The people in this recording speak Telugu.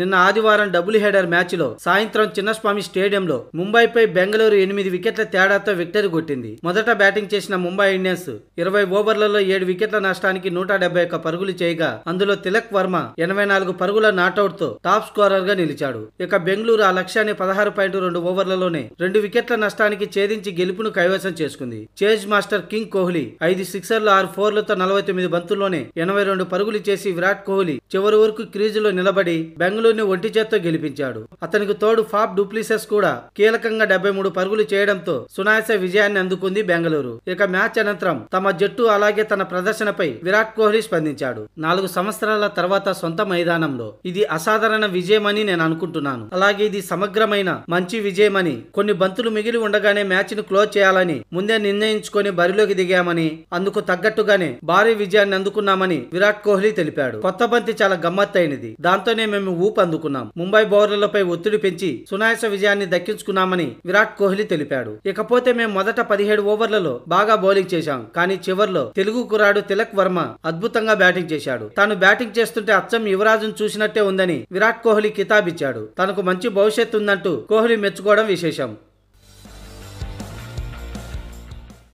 నిన్న ఆదివారం డబుల్ హెడర్ మ్యాచ్లో సాయంత్రం చిన్నస్వామి స్టేడియంలో ముంబైపై బెంగళూరు ఎనిమిది వికెట్ల తేడాతో విక్టరీ కొట్టింది మొదట బ్యాటింగ్ చేసిన ముంబై ఇండియన్స్ ఇరవై ఓవర్లలో ఏడు వికెట్ల నష్టానికి నూట డెబ్బై ఒక్క పరుగులు చేయగా అందులో తిలక్ వర్మ ఎనభై నాలుగు పరుగుల నాటౌట్ తో టాప్ స్కోరర్ గా నిలిచాడు ఇక బెంగళూరు ఆ లక్ష్యాన్ని పదహారు పాయింట్ రెండు ఓవర్లలోనే రెండు వికెట్ల నష్టానికి ఛేదించి గెలుపును కైవసం చేసుకుంది చేజ్ మాస్టర్ కింగ్ కోహ్లీ ఐదు సిక్సర్లు ఆరు ఫోర్లతో నలభై తొమ్మిది బంతుల్లోనే ఎనభై రెండు పరుగులు చేసి విరాట్ కోహ్లీ చివరి వరకు క్రీజులో నిలబడి బెంగళూరు ఎన్నికల్లోనే ఒంటి చేత్తో గెలిపించాడు అతనికి తోడు ఫాప్ డూప్లిసెస్ కూడా కీలకంగా డెబ్బై మూడు పరుగులు చేయడంతో సునాయాస విజయాన్ని అందుకుంది బెంగళూరు ఇక మ్యాచ్ అనంతరం తమ జట్టు అలాగే తన ప్రదర్శనపై విరాట్ కోహ్లీ స్పందించాడు నాలుగు సంవత్సరాల తర్వాత సొంత మైదానంలో ఇది అసాధారణ విజయమని నేను అనుకుంటున్నాను అలాగే ఇది సమగ్రమైన మంచి విజయమని కొన్ని బంతులు మిగిలి ఉండగానే మ్యాచ్ ను క్లోజ్ చేయాలని ముందే నిర్ణయించుకొని బరిలోకి దిగామని అందుకు తగ్గట్టుగానే భారీ విజయాన్ని అందుకున్నామని విరాట్ కోహ్లీ తెలిపాడు కొత్త బంతి చాలా గమ్మత్తైనది దాంతోనే మేము ఊపు ఊపందుకున్నాం ముంబై బౌలర్లపై ఒత్తిడి పెంచి సునాయస విజయాన్ని దక్కించుకున్నామని విరాట్ కోహ్లీ తెలిపాడు ఇకపోతే మేము మొదట పదిహేడు ఓవర్లలో బాగా బౌలింగ్ చేశాం కానీ చివర్లో తెలుగు కురాడు తిలక్ వర్మ అద్భుతంగా బ్యాటింగ్ చేశాడు తాను బ్యాటింగ్ చేస్తుంటే అచ్చం యువరాజును చూసినట్టే ఉందని విరాట్ కోహ్లీ కితాబిచ్చాడు తనకు మంచి భవిష్యత్తు ఉందంటూ కోహ్లీ మెచ్చుకోవడం విశేషం